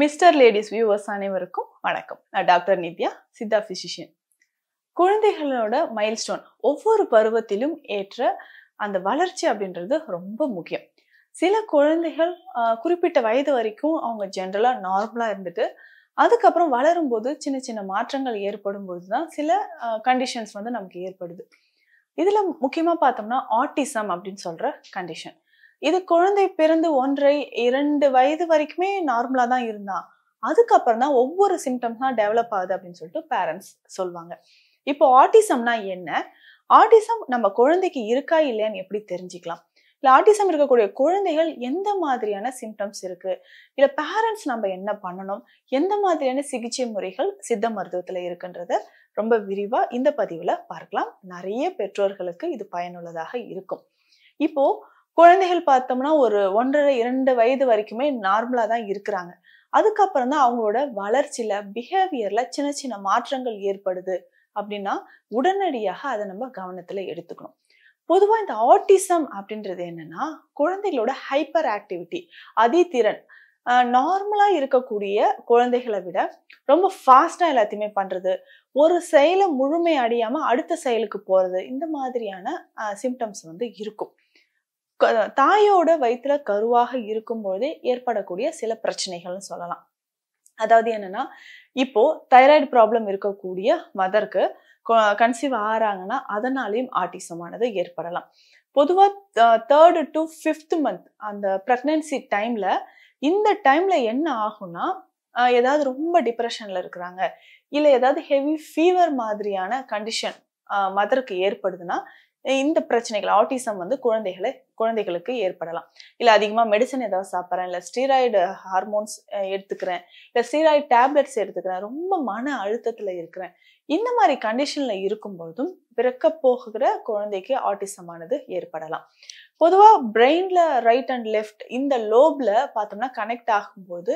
mister ladies viewers அனைவருக்கும் வணக்கம் நான் டாக்டர் நித்யா சித்தா பிசிஷியன் குழந்தைகளோட மைல்ஸ்டோன் ஒவ்வொரு பருவத்திலும் ஏற்ற அந்த வளர்ச்சி அப்படின்றது ரொம்ப முக்கியம் சில குழந்தைகள் குறிப்பிட்ட வயது வரைக்கும் அவங்க ஜென்ரலாக நார்மலாக இருந்துட்டு அதுக்கப்புறம் வளரும்போது சின்ன சின்ன மாற்றங்கள் ஏற்படும் பொழுது தான் சில கண்டிஷன்ஸ் வந்து நமக்கு ஏற்படுது இதில் முக்கியமாக பார்த்தோம்னா ஆட்டிசம் அப்படின்னு சொல்கிற கண்டிஷன் இது குழந்தை பிறந்து ஒன்றை இரண்டு வயது வரைக்குமே நார்மலா தான் இருந்தா அதுக்கப்புறம் தான் ஒவ்வொரு சிம்டம்ஸ்லாம் டெவலப் ஆகுது அப்படின்னு சொல்லிட்டு பேரண்ட்ஸ் சொல்லுவாங்க இப்போ ஆட்டிசம்னா என்ன ஆட்டிசம் நம்ம குழந்தைக்கு இருக்கா இல்லையான்னு எப்படி தெரிஞ்சுக்கலாம் இல்லை ஆட்டிசம் இருக்கக்கூடிய குழந்தைகள் எந்த மாதிரியான சிம்டம்ஸ் இருக்கு இல்லை பேரண்ட்ஸ் நம்ம என்ன பண்ணணும் எந்த மாதிரியான சிகிச்சை முறைகள் சித்த மருத்துவத்தில் இருக்குன்றத ரொம்ப விரிவாக இந்த பதிவில் பார்க்கலாம் நிறைய பெற்றோர்களுக்கு இது பயனுள்ளதாக இருக்கும் இப்போது குழந்தைகள் பார்த்தோம்னா ஒரு ஒன்றரை இரண்டு வயது வரைக்குமே நார்மலாக தான் இருக்கிறாங்க அதுக்கப்புறம் தான் அவங்களோட வளர்ச்சியில பிஹேவியர்ல சின்ன சின்ன மாற்றங்கள் ஏற்படுது அப்படின்னா உடனடியாக அதை நம்ம கவனத்துல எடுத்துக்கணும் பொதுவாக இந்த ஆட்டிசம் அப்படின்றது என்னன்னா குழந்தைகளோட ஹைப்பர் ஆக்டிவிட்டி அதித்திறன் நார்மலாக இருக்கக்கூடிய குழந்தைகளை விட ரொம்ப ஃபாஸ்ட்டாக எல்லாத்தையுமே பண்ணுறது ஒரு செயலை முழுமை அடையாமல் அடுத்த செயலுக்கு போகிறது இந்த மாதிரியான சிம்டம்ஸ் வந்து இருக்கும் தாயோட வயிற்றுல கருவாக போதே ஏற்படக்கூடிய சில பிரச்சனைகள்னு சொல்லலாம் அதாவது என்னன்னா இப்போ தைராய்டு ப்ராப்ளம் இருக்கக்கூடிய மதருக்கு கன்சீவ் ஆகிறாங்கன்னா அதனாலையும் ஆட்டிசமானது ஏற்படலாம் பொதுவாக தேர்டு டு ஃபிஃப்த் மந்த் அந்த ப்ரெக்னென்சி டைம்ல இந்த டைம்ல என்ன ஆகும்னா ஏதாவது ரொம்ப டிப்ரெஷன்ல இருக்கிறாங்க இல்லை ஏதாவது ஹெவி ஃபீவர் மாதிரியான கண்டிஷன் மதருக்கு ஏற்படுதுன்னா இந்த பிரச்சனைகள் ஆட்டிசம் வந்து குழந்தைகளை குழந்தைகளுக்கு ஏற்படலாம் இல்லை அதிகமாக மெடிசன் ஏதாவது சாப்பிட்றேன் இல்லை ஸ்டீராய்டு ஹார்மோன்ஸ் எடுத்துக்கிறேன் இல்லை ஸ்டீராய்டு டேப்லெட்ஸ் எடுத்துக்கிறேன் ரொம்ப மன அழுத்தத்தில் இருக்கிறேன் இந்த மாதிரி கண்டிஷன்ல இருக்கும்போதும் பிறக்க போகிற குழந்தைக்கு ஆட்டிசமானது ஏற்படலாம் பொதுவாக பிரெயினில் ரைட் அண்ட் லெஃப்ட் இந்த லோபில் பார்த்தோம்னா கனெக்ட் ஆகும்போது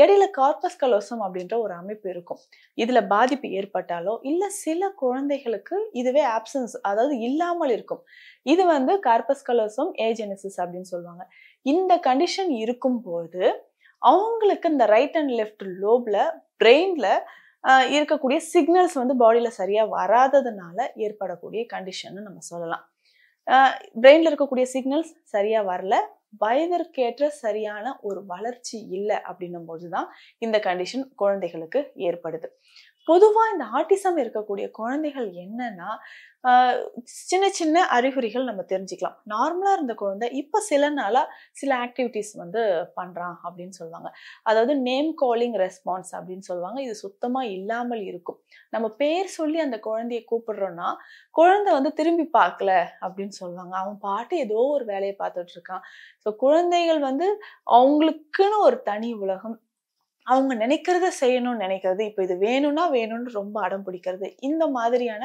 இடையில கார்பஸ் கலோசம் அப்படின்ற ஒரு அமைப்பு இருக்கும் இதில் பாதிப்பு ஏற்பட்டாலோ இல்லை சில குழந்தைகளுக்கு இதுவே ஆப்சன்ஸ் அதாவது இல்லாமல் இருக்கும் இது வந்து கார்பஸ் கலோசம் ஏஜெனசிஸ் அப்படின்னு சொல்லுவாங்க இந்த கண்டிஷன் இருக்கும்போது அவங்களுக்கு இந்த ரைட் அண்ட் லெஃப்ட் லோபில் பிரெயினில் இருக்கக்கூடிய சிக்னல்ஸ் வந்து பாடியில் சரியாக வராததுனால ஏற்படக்கூடிய கண்டிஷன் நம்ம சொல்லலாம் பிரெயினில் இருக்கக்கூடிய சிக்னல்ஸ் சரியாக வரல வயதிற்கேற்ற சரியான ஒரு வளர்ச்சி இல்லை அப்படின்னும் போது தான் இந்த கண்டிஷன் குழந்தைகளுக்கு ஏற்படுது பொதுவாக இந்த ஆட்டிசம் இருக்கக்கூடிய குழந்தைகள் என்னன்னா சின்ன சின்ன அறிகுறிகள் நம்ம தெரிஞ்சுக்கலாம் நார்மலாக இருந்த குழந்தை இப்போ சில நாளாக சில ஆக்டிவிட்டீஸ் வந்து பண்ணுறான் அப்படின்னு சொல்லுவாங்க அதாவது நேம் காலிங் ரெஸ்பான்ஸ் அப்படின்னு சொல்லுவாங்க இது சுத்தமாக இல்லாமல் இருக்கும் நம்ம பேர் சொல்லி அந்த குழந்தையை கூப்பிடுறோன்னா குழந்தை வந்து திரும்பி பார்க்கல அப்படின்னு சொல்லுவாங்க அவன் பாட்டு ஏதோ ஒரு வேலையை பார்த்துட்டு இருக்கான் ஸோ குழந்தைகள் வந்து அவங்களுக்குன்னு ஒரு தனி உலகம் அவங்க நினைக்கிறத செய்யணும்னு நினைக்கிறது இப்போ இது வேணும்னா வேணும்னு ரொம்ப அடம் பிடிக்கிறது இந்த மாதிரியான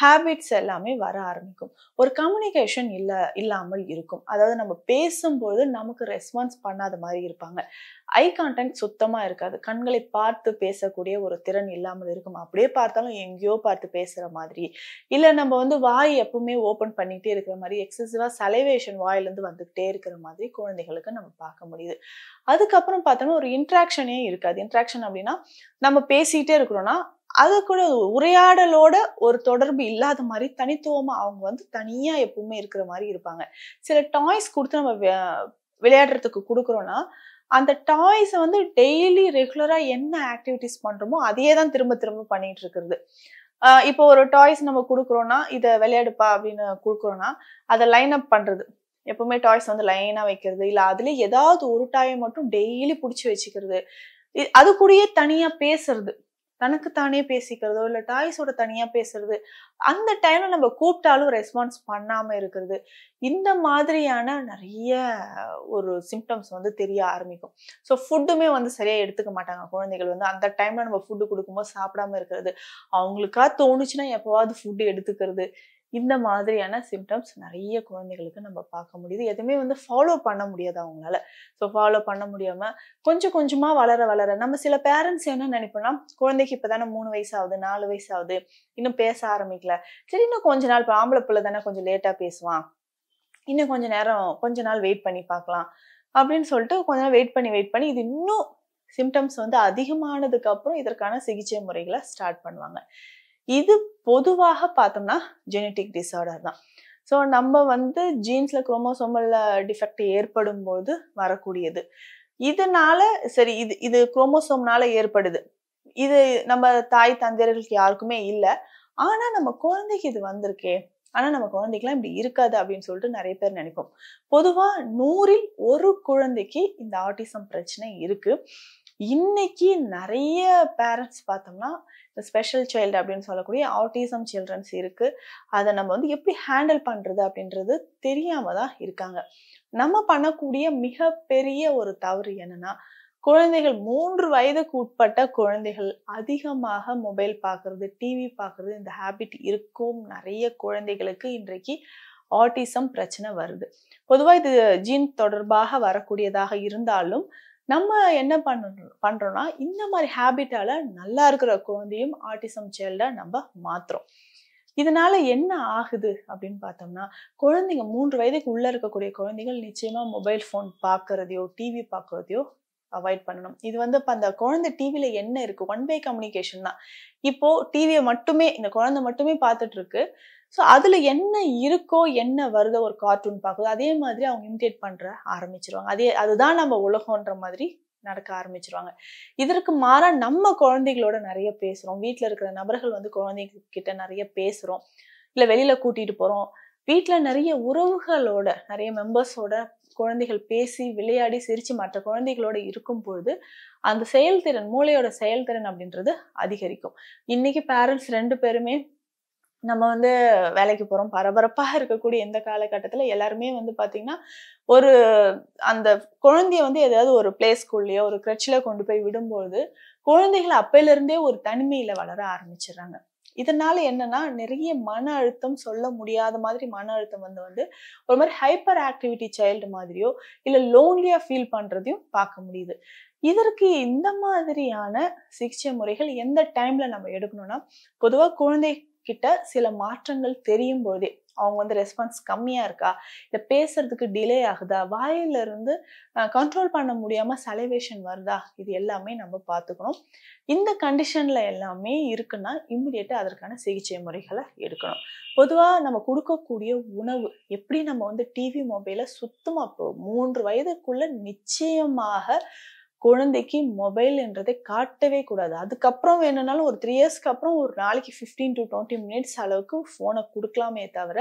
ஹேபிட்ஸ் எல்லாமே வர ஆரம்பிக்கும் ஒரு கம்யூனிகேஷன் இல்லை இல்லாமல் இருக்கும் அதாவது நம்ம பேசும்போது நமக்கு ரெஸ்பான்ஸ் பண்ணாத மாதிரி இருப்பாங்க ஐ கான்டாக்ட் சுத்தமாக இருக்காது கண்களை பார்த்து பேசக்கூடிய ஒரு திறன் இல்லாமல் இருக்கும் அப்படியே பார்த்தாலும் எங்கேயோ பார்த்து பேசுகிற மாதிரி இல்லை நம்ம வந்து வாய் எப்பவுமே ஓப்பன் பண்ணிகிட்டே இருக்கிற மாதிரி எக்ஸசிவாக சலைவேஷன் வாயிலேருந்து வந்துக்கிட்டே இருக்கிற மாதிரி குழந்தைகளுக்கு நம்ம பார்க்க முடியுது அதுக்கப்புறம் பார்த்தோம்னா ஒரு இன்ட்ராக்ஷனே இருக்காது இன்ட்ராக்ஷன் அப்படின்னா நம்ம பேசிக்கிட்டே இருக்கிறோன்னா அது கூட உரையாடலோட ஒரு தொடர்பு இல்லாத மாதிரி தனித்துவமா அவங்க வந்து தனியா எப்பவுமே இருக்கிற மாதிரி இருப்பாங்க சில டாய்ஸ் கொடுத்து நம்ம விளையாடுறதுக்கு கொடுக்குறோம்னா அந்த டாய்ஸை வந்து டெய்லி ரெகுலரா என்ன ஆக்டிவிட்டிஸ் பண்றோமோ அதையே தான் திரும்ப திரும்ப பண்ணிட்டு இருக்கிறது இப்போ ஒரு டாய்ஸ் நம்ம கொடுக்குறோம்னா இதை விளையாடுப்பா அப்படின்னு கொடுக்குறோம்னா அதை லைன் அப் பண்றது எப்பவுமே டாய்ஸ் வந்து லைனாக வைக்கிறது இல்லை அதுல ஏதாவது ஒரு டாயை மட்டும் டெய்லி பிடிச்சி வச்சுக்கிறது அது கூடயே தனியாக பேசுறது தனக்குத்தானே பேசிக்கிறதோ இல்லை டாய்ஸோட தனியாக பேசுறது அந்த டைமில் நம்ம கூப்பிட்டாலும் ரெஸ்பான்ஸ் பண்ணாமல் இருக்கிறது இந்த மாதிரியான நிறைய ஒரு சிம்டம்ஸ் வந்து தெரிய ஆரம்பிக்கும் ஸோ ஃபுட்டுமே வந்து சரியாக எடுத்துக்க மாட்டாங்க குழந்தைகள் வந்து அந்த டைமில் நம்ம ஃபுட்டு கொடுக்கும்போது சாப்பிடாம இருக்கிறது அவங்களுக்காக தோணுச்சுன்னா எப்போவாவது ஃபுட்டு எடுத்துக்கிறது இந்த மாதிரியான சிம்டம்ஸ் நிறைய குழந்தைகளுக்கு நம்ம பார்க்க முடியுது எதுவுமே வந்து ஃபாலோ பண்ண முடியாது அவங்களால ஸோ ஃபாலோ பண்ண முடியாமல் கொஞ்சம் கொஞ்சமாக வளர வளர நம்ம சில பேரண்ட்ஸ் என்ன நினைப்போம்னா குழந்தைக்கு இப்போ தானே மூணு வயசு ஆகுது நாலு வயசு ஆகுது இன்னும் பேச ஆரம்பிக்கல சரி இன்னும் கொஞ்ச நாள் இப்போ ஆம்பளை பிள்ளை தானே கொஞ்சம் லேட்டாக பேசுவான் இன்னும் கொஞ்ச நேரம் கொஞ்ச நாள் வெயிட் பண்ணி பார்க்கலாம் அப்படின்னு சொல்லிட்டு கொஞ்ச நாள் வெயிட் பண்ணி வெயிட் பண்ணி இது இன்னும் சிம்டம்ஸ் வந்து அதிகமானதுக்கு அப்புறம் இதற்கான சிகிச்சை முறைகளை ஸ்டார்ட் பண்ணுவாங்க இது பொதுவாக பார்த்தோம்னா ஜெனட்டிக் டிசார்டர் தான் ஸோ நம்ம வந்து ஜீன்ஸில் குரோமோசோமில் டிஃபெக்ட் ஏற்படும் போது வரக்கூடியது இதனால சரி இது இது குரோமோசோம்னால ஏற்படுது இது நம்ம தாய் தந்தையர்களுக்கு யாருக்குமே இல்லை ஆனால் நம்ம குழந்தைக்கு இது வந்திருக்கே ஆனால் நம்ம குழந்தைக்கெல்லாம் இப்படி இருக்காது அப்படின்னு சொல்லிட்டு நிறைய பேர் நினைப்போம் பொதுவாக நூறில் ஒரு குழந்தைக்கு இந்த ஆர்டிசம் பிரச்சனை இருக்குது இன்னைக்கு நிறைய பேரண்ட்ஸ் பார்த்தோம்னா இந்த ஸ்பெஷல் சைல்டு அப்படின்னு சொல்லக்கூடிய ஆர்டிசம் சில்ட்ரன்ஸ் இருக்கு அதை நம்ம வந்து எப்படி ஹேண்டில் பண்றது அப்படின்றது தெரியாம தான் இருக்காங்க நம்ம பண்ணக்கூடிய மிகப்பெரிய ஒரு தவறு என்னன்னா குழந்தைகள் மூன்று வயதுக்கு உட்பட்ட குழந்தைகள் அதிகமாக மொபைல் பார்க்கறது டிவி பார்க்கறது இந்த ஹேபிட் இருக்கும் நிறைய குழந்தைகளுக்கு இன்றைக்கு ஆட்டிசம் பிரச்சனை வருது பொதுவாக இது ஜீன் தொடர்பாக வரக்கூடியதாக இருந்தாலும் நம்ம என்ன பண்ண பண்றோம்னா இந்த மாதிரி ஹேபிட்டால நல்லா இருக்கிற குழந்தையும் ஆர்டிசம் சைல்டை நம்ம மாற்றுறோம் இதனால என்ன ஆகுது அப்படின்னு பார்த்தோம்னா குழந்தைங்க மூன்று வயதுக்கு உள்ள இருக்கக்கூடிய குழந்தைகள் நிச்சயமா மொபைல் ஃபோன் பார்க்கறதையோ டிவி பார்க்கறதையோ அவாய்ட் பண்ணணும் இது வந்து இப்போ அந்த குழந்தை டிவியில் என்ன இருக்குது ஒன் வே கம்யூனிகேஷன் தான் இப்போது டிவியை மட்டுமே இந்த குழந்தை மட்டுமே பார்த்துட்டு இருக்கு ஸோ அதில் என்ன இருக்கோ என்ன வருதோ ஒரு கார்ட்டூன் பார்க்குதோ அதே மாதிரி அவங்க இமிடேட் பண்ணுற ஆரம்பிச்சிருவாங்க அதே அதுதான் நம்ம உலகன்ற மாதிரி நடக்க ஆரம்பிச்சிருவாங்க இதற்கு மாறாக நம்ம குழந்தைகளோட நிறைய பேசுகிறோம் வீட்டில் இருக்கிற நபர்கள் வந்து குழந்தைங்க நிறைய பேசுகிறோம் இல்லை வெளியில் கூட்டிகிட்டு போகிறோம் வீட்டில் நிறைய உறவுகளோட நிறைய மெம்பர்ஸோட குழந்தைகள் பேசி விளையாடி சிரிச்சு மற்ற குழந்தைகளோட இருக்கும் பொழுது அந்த செயல்திறன் மூளையோட செயல்திறன் அப்படின்றது அதிகரிக்கும் இன்னைக்கு பேரண்ட்ஸ் ரெண்டு பேருமே நம்ம வந்து வேலைக்கு போகிறோம் பரபரப்பாக இருக்கக்கூடிய எந்த காலகட்டத்தில் எல்லாருமே வந்து பார்த்திங்கன்னா ஒரு அந்த குழந்தைய வந்து ஏதாவது ஒரு பிளே ஸ்கூல்லையோ ஒரு கிரட்சியில் கொண்டு போய் விடும்போது குழந்தைகள் அப்பையிலேருந்தே ஒரு தனிமையில் வளர ஆரம்பிச்சிடுறாங்க இதனால என்னன்னா நிறைய மன அழுத்தம் சொல்ல முடியாத மாதிரி மன அழுத்தம் வந்து வந்து ஒரு மாதிரி ஹைப்பர் ஆக்டிவிட்டி சைல்டு மாதிரியோ இல்லை லோன்லியா ஃபீல் பண்றதையும் பார்க்க முடியுது இதற்கு இந்த மாதிரியான சிகிச்சை முறைகள் எந்த டைம்ல நம்ம எடுக்கணும்னா பொதுவாக குழந்தை கிட்ட சில மாற்றங்கள் தெரியும் போதே அவங்க வந்து ரெஸ்பான்ஸ் கம்மியாக இருக்கா இல்லை பேசுறதுக்கு டிலே ஆகுதா வாயிலிருந்து கண்ட்ரோல் பண்ண முடியாமல் சலைவேஷன் வருதா இது எல்லாமே நம்ம பார்த்துக்கணும் இந்த கண்டிஷனில் எல்லாமே இருக்குன்னா இம்மிடியேட்டாக அதற்கான சிகிச்சை முறைகளை எடுக்கணும் பொதுவாக நம்ம கொடுக்கக்கூடிய உணவு எப்படி நம்ம வந்து டிவி மொபைலை சுத்தமாக மூன்று வயதுக்குள்ளே நிச்சயமாக குழந்தைக்கு மொபைல் என்றதை காட்டவே கூடாது அதுக்கப்புறம் வேணும்னாலும் ஒரு த்ரீ இயர்ஸ்க்கு அப்புறம் ஒரு நாளைக்கு ஃபிஃப்டீன் டு டுவெண்ட்டி மினிட்ஸ் அளவுக்கு ஃபோனை கொடுக்கலாமே தவிர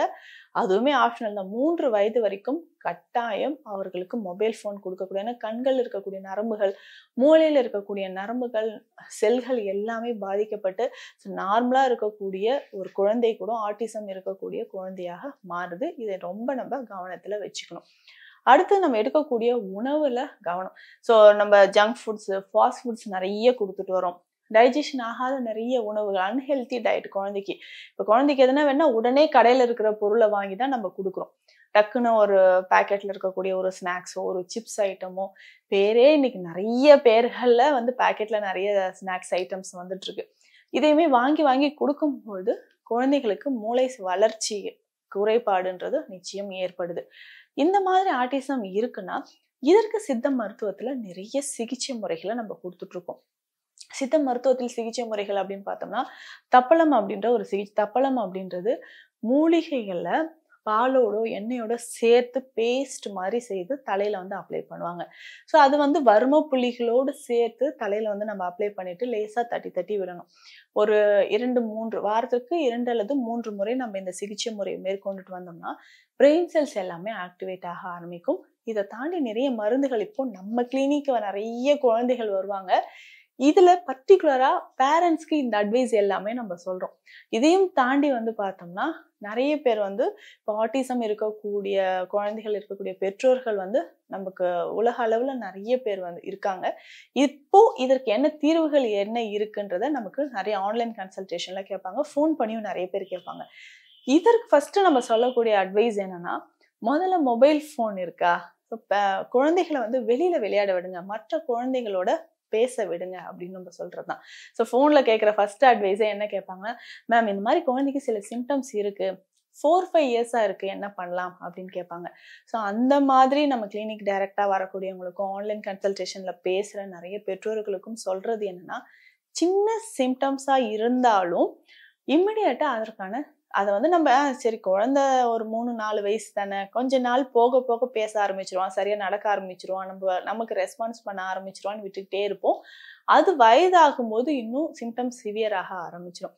அதுவுமே ஆப்ஷனல் தான் மூன்று வயது வரைக்கும் கட்டாயம் அவர்களுக்கு மொபைல் ஃபோன் கொடுக்கக்கூடிய ஏன்னா கண்கள் இருக்கக்கூடிய நரம்புகள் மூளையில் இருக்கக்கூடிய நரம்புகள் செல்கள் எல்லாமே பாதிக்கப்பட்டு நார்மலாக இருக்கக்கூடிய ஒரு குழந்தை கூட ஆர்டிசம் இருக்கக்கூடிய குழந்தையாக மாறுது இதை ரொம்ப நம்ம கவனத்தில் வச்சுக்கணும் அடுத்து நம்ம எடுக்கக்கூடிய உணவில் கவனம் ஸோ நம்ம ஜங்க் ஃபுட்ஸ் ஃபாஸ்ட் ஃபுட்ஸ் நிறைய கொடுத்துட்டு வரோம் டைஜஷன் ஆகாத நிறைய உணவுகள் அன்ஹெல்த்தி டயட் குழந்தைக்கு இப்போ குழந்தைக்கு எதுனா வேணா உடனே கடையில் இருக்கிற பொருளை வாங்கி தான் நம்ம கொடுக்குறோம் டக்குன்னு ஒரு பேக்கெட்ல இருக்கக்கூடிய ஒரு ஸ்நாக்ஸோ ஒரு சிப்ஸ் ஐட்டமோ பேரே இன்னைக்கு நிறைய பேர்களில் வந்து பேக்கெட்ல நிறைய ஸ்நாக்ஸ் ஐட்டம்ஸ் இருக்கு இதையுமே வாங்கி வாங்கி கொடுக்கும்போது குழந்தைகளுக்கு மூளை வளர்ச்சி குறைபாடுன்றது நிச்சயம் ஏற்படுது இந்த மாதிரி ஆர்டிசம் இருக்குன்னா இதற்கு சித்த மருத்துவத்துல நிறைய சிகிச்சை முறைகளை நம்ம கொடுத்துட்டு இருக்கோம் சித்த மருத்துவத்தில் சிகிச்சை முறைகள் அப்படின்னு பார்த்தோம்னா தப்பளம் அப்படின்ற ஒரு சிகிச்சை தப்பளம் அப்படின்றது மூலிகைகளில் பாலோட எண்ணெயோட சேர்த்து பேஸ்ட் மாதிரி செய்து தலையில் வந்து அப்ளை பண்ணுவாங்க ஸோ அது வந்து வர்ம புள்ளிகளோடு சேர்த்து தலையில் வந்து நம்ம அப்ளை பண்ணிவிட்டு லேசாக தட்டி தட்டி விடணும் ஒரு இரண்டு மூன்று வாரத்துக்கு இரண்டு அல்லது மூன்று முறை நம்ம இந்த சிகிச்சை முறையை மேற்கொண்டுட்டு வந்தோம்னா பிரெயின் செல்ஸ் எல்லாமே ஆக்டிவேட் ஆக ஆரம்பிக்கும் இதை தாண்டி நிறைய மருந்துகள் இப்போ நம்ம கிளினிக்கு நிறைய குழந்தைகள் வருவாங்க இதுல பர்டிகுலரா பேரண்ட்ஸ்க்கு இந்த அட்வைஸ் எல்லாமே நம்ம சொல்றோம் இதையும் தாண்டி வந்து பார்த்தோம்னா நிறைய பேர் வந்து இப்போ ஆட்டிசம் இருக்கக்கூடிய குழந்தைகள் இருக்கக்கூடிய பெற்றோர்கள் வந்து நமக்கு உலக அளவுல நிறைய பேர் வந்து இருக்காங்க இப்போ இதற்கு என்ன தீர்வுகள் என்ன இருக்குன்றத நமக்கு நிறைய ஆன்லைன் கன்சல்டேஷன்ல கேட்பாங்க ஃபோன் பண்ணியும் நிறைய பேர் கேட்பாங்க இதற்கு ஃபர்ஸ்ட் நம்ம சொல்லக்கூடிய அட்வைஸ் என்னன்னா முதல்ல மொபைல் ஃபோன் இருக்கா இப்போ குழந்தைகளை வந்து வெளியில விளையாட விடுங்க மற்ற குழந்தைகளோட பேச விடுங்க அப்படின்னு நம்ம சொல்கிறது தான் ஸோ ஃபோனில் கேட்குற ஃபர்ஸ்ட் அட்வைஸே என்ன கேட்பாங்க மேம் இந்த மாதிரி குழந்தைக்கு சில சிம்டம்ஸ் இருக்குது ஃபோர் ஃபைவ் இயர்ஸாக இருக்குது என்ன பண்ணலாம் அப்படின்னு கேட்பாங்க ஸோ அந்த மாதிரி நம்ம கிளினிக் டைரெக்டாக வரக்கூடியவங்களுக்கும் ஆன்லைன் கன்சல்டேஷனில் பேசுகிற நிறைய பெற்றோர்களுக்கும் சொல்கிறது என்னென்னா சின்ன சிம்டம்ஸாக இருந்தாலும் இம்மிடியட்டாக அதற்கான அதை வந்து நம்ம சரி குழந்த ஒரு மூணு நாலு வயசு தானே கொஞ்ச நாள் போக போக பேச ஆரம்பிச்சிருவான் சரியா நடக்க ஆரம்பிச்சிருவான் நம்ம நமக்கு ரெஸ்பான்ஸ் பண்ண ஆரம்பிச்சிருவான்னு விட்டுக்கிட்டே இருப்போம் அது வயதாகும் போது இன்னும் சிம்டம்ஸ் சிவியராக ஆரம்பிச்சிடும்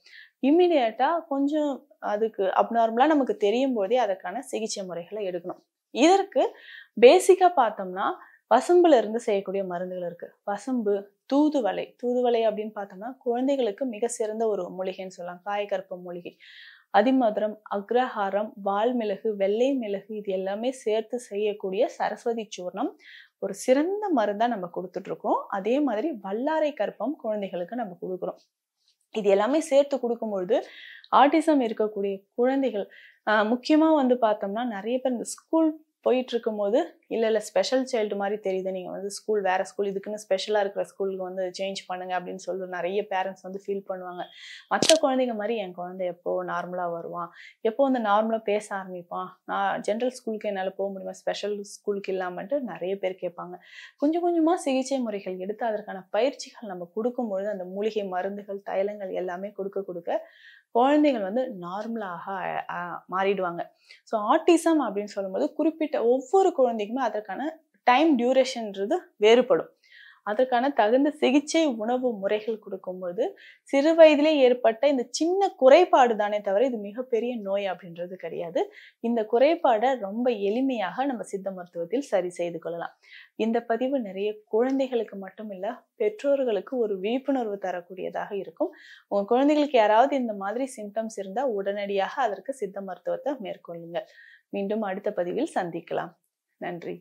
இம்மிடியட்டாக கொஞ்சம் அதுக்கு அப்நார்மலா நமக்கு தெரியும் போதே அதற்கான சிகிச்சை முறைகளை எடுக்கணும் இதற்கு பேசிக்காக பார்த்தோம்னா வசம்புல இருந்து செய்யக்கூடிய மருந்துகள் இருக்கு வசம்பு தூதுவலை தூதுவலை அப்படின்னு பார்த்தோம்னா குழந்தைகளுக்கு மிக சிறந்த ஒரு மூலிகைன்னு சொல்லலாம் காயக்கற்ப மூலிகை அதிமதுரம் அக்ரஹாரம் வால் மிளகு வெள்ளை மிளகு இது எல்லாமே சேர்த்து செய்யக்கூடிய சரஸ்வதி சூர்ணம் ஒரு சிறந்த மருந்தா நம்ம இருக்கோம் அதே மாதிரி வல்லாரை கற்பம் குழந்தைகளுக்கு நம்ம கொடுக்குறோம் இது எல்லாமே சேர்த்து கொடுக்கும்பொழுது ஆட்டிசம் இருக்கக்கூடிய குழந்தைகள் முக்கியமா வந்து பார்த்தோம்னா நிறைய பேர் இந்த ஸ்கூல் போயிட்டு இருக்கும்போது இல்லை இல்லை ஸ்பெஷல் சைல்டு மாதிரி தெரியுது நீங்கள் வந்து ஸ்கூல் வேறு ஸ்கூல் இதுக்குன்னு ஸ்பெஷலாக இருக்கிற ஸ்கூலுக்கு வந்து சேஞ்ச் பண்ணுங்க அப்படின்னு சொல்லி நிறைய பேரண்ட்ஸ் வந்து ஃபீல் பண்ணுவாங்க மற்ற குழந்தைங்க மாதிரி என் குழந்தை எப்போ நார்மலாக வருவான் எப்போ வந்து நார்மலாக பேச ஆரம்பிப்பான் நான் ஜென்ரல் ஸ்கூலுக்கு என்னால் போக முடியுமா ஸ்பெஷல் ஸ்கூலுக்கு இல்லாமட்டு நிறைய பேர் கேட்பாங்க கொஞ்சம் கொஞ்சமாக சிகிச்சை முறைகள் எடுத்து அதற்கான பயிற்சிகள் நம்ம கொடுக்கும்பொழுது அந்த மூலிகை மருந்துகள் தைலங்கள் எல்லாமே கொடுக்க கொடுக்க குழந்தைகள் வந்து நார்மலாக மாறிடுவாங்க ஸோ ஆர்டிசம் அப்படின்னு சொல்லும்போது குறிப்பிட்ட குறிப்பிட்ட ஒவ்வொரு குழந்தைக்குமே அதற்கான டைம் டியூரேஷன்ன்றது வேறுபடும் அதற்கான தகுந்த சிகிச்சை உணவு முறைகள் கொடுக்கும்போது சிறு வயதிலே ஏற்பட்ட இந்த சின்ன குறைபாடு தானே தவிர இது மிகப்பெரிய நோய் அப்படின்றது கிடையாது இந்த குறைபாடை ரொம்ப எளிமையாக நம்ம சித்த மருத்துவத்தில் சரி செய்து கொள்ளலாம் இந்த பதிவு நிறைய குழந்தைகளுக்கு மட்டும் இல்லை பெற்றோர்களுக்கு ஒரு விழிப்புணர்வு தரக்கூடியதாக இருக்கும் உங்கள் குழந்தைகளுக்கு யாராவது இந்த மாதிரி சிம்டம்ஸ் இருந்தால் உடனடியாக அதற்கு சித்த மருத்துவத்தை மேற்கொள்ளுங்கள் மீண்டும் அடுத்த பதிவில் சந்திக்கலாம் நன்றி